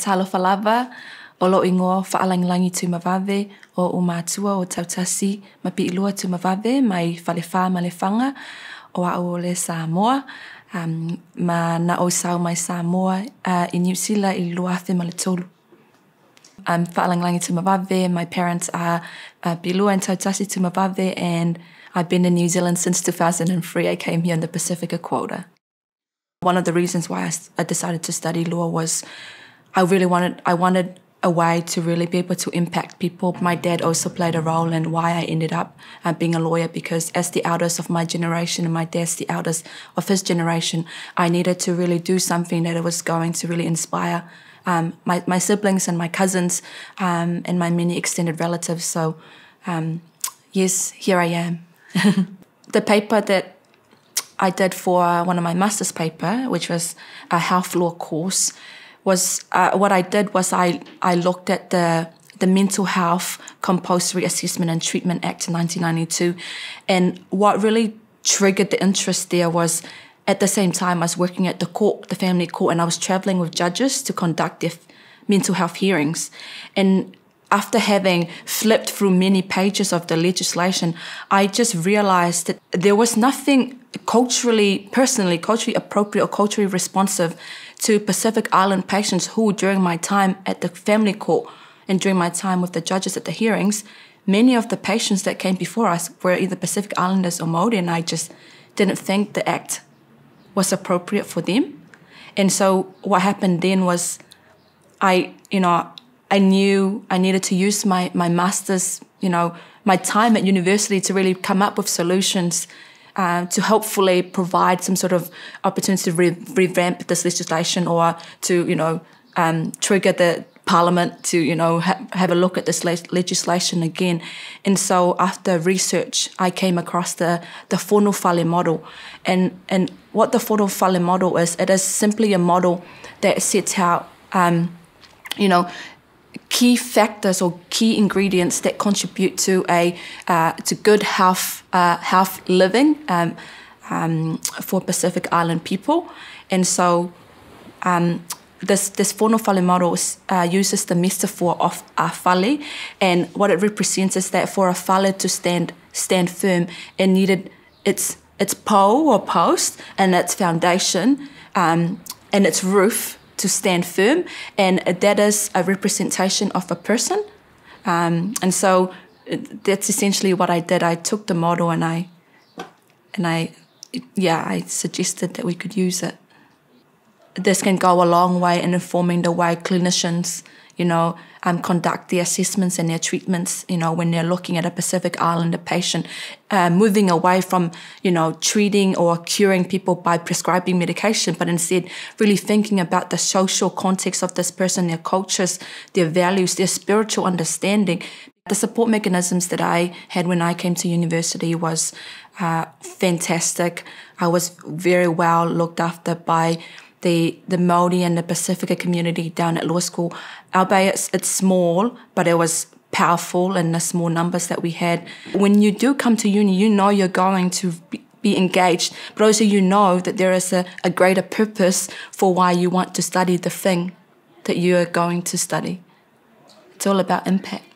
Talo falava o lo ingoa langi tu mawave o umatua o tautasi mapi ilua tu mawave mai whalewha malewhanga o a ole Samoa um, ma na o sau mai Samoa uh, i New Zealand i luafe ma le tolu. I'm um, whaalangilangi tu mawave, my parents are uh, Bilua and Tautasi tu mawave and I've been in New Zealand since 2003. I came here in the Pacifica quota. One of the reasons why I, I decided to study law was I really wanted I wanted a way to really be able to impact people. My dad also played a role in why I ended up uh, being a lawyer because as the eldest of my generation and my dad's the eldest of his generation, I needed to really do something that was going to really inspire um, my, my siblings and my cousins um, and my many extended relatives. So um, yes, here I am. the paper that I did for one of my master's paper, which was a health law course, was uh, what I did was I, I looked at the the Mental Health Compulsory Assessment and Treatment Act in 1992. And what really triggered the interest there was at the same time I was working at the court, the family court, and I was traveling with judges to conduct their mental health hearings. And after having flipped through many pages of the legislation, I just realized that there was nothing culturally, personally, culturally appropriate or culturally responsive to Pacific Island patients who, during my time at the family court and during my time with the judges at the hearings, many of the patients that came before us were either Pacific Islanders or Māori, and I just didn't think the act was appropriate for them. And so what happened then was I, you know, I knew I needed to use my, my master's, you know, my time at university to really come up with solutions uh, to hopefully provide some sort of opportunity to re revamp this legislation or to, you know, um, trigger the parliament to, you know, ha have a look at this le legislation again. And so after research, I came across the, the Fono Fale model. And, and what the Fono Fale model is, it is simply a model that sets out, um, you know, key factors or key ingredients that contribute to a uh, to good health uh, health living um, um, for Pacific Island people, and so. Um, this this Fonofale model uh, uses the metaphor of a fale, and what it represents is that for a fale to stand stand firm, it needed its its pole or post and its foundation um, and its roof to stand firm, and that is a representation of a person. Um, and so uh, that's essentially what I did. I took the model and I, and I, yeah, I suggested that we could use it. This can go a long way in informing the way clinicians you know, um, conduct the assessments and their treatments, you know, when they're looking at a Pacific Islander patient, uh, moving away from, you know, treating or curing people by prescribing medication, but instead really thinking about the social context of this person, their cultures, their values, their spiritual understanding. The support mechanisms that I had when I came to university was uh, fantastic. I was very well looked after by the the Maori and the Pacifica community down at law school, albeit it's, it's small, but it was powerful in the small numbers that we had. When you do come to uni, you know you're going to be, engaged, but also you know that there is a, a greater purpose for why you want to study the thing that you are going to study. It's all about impact.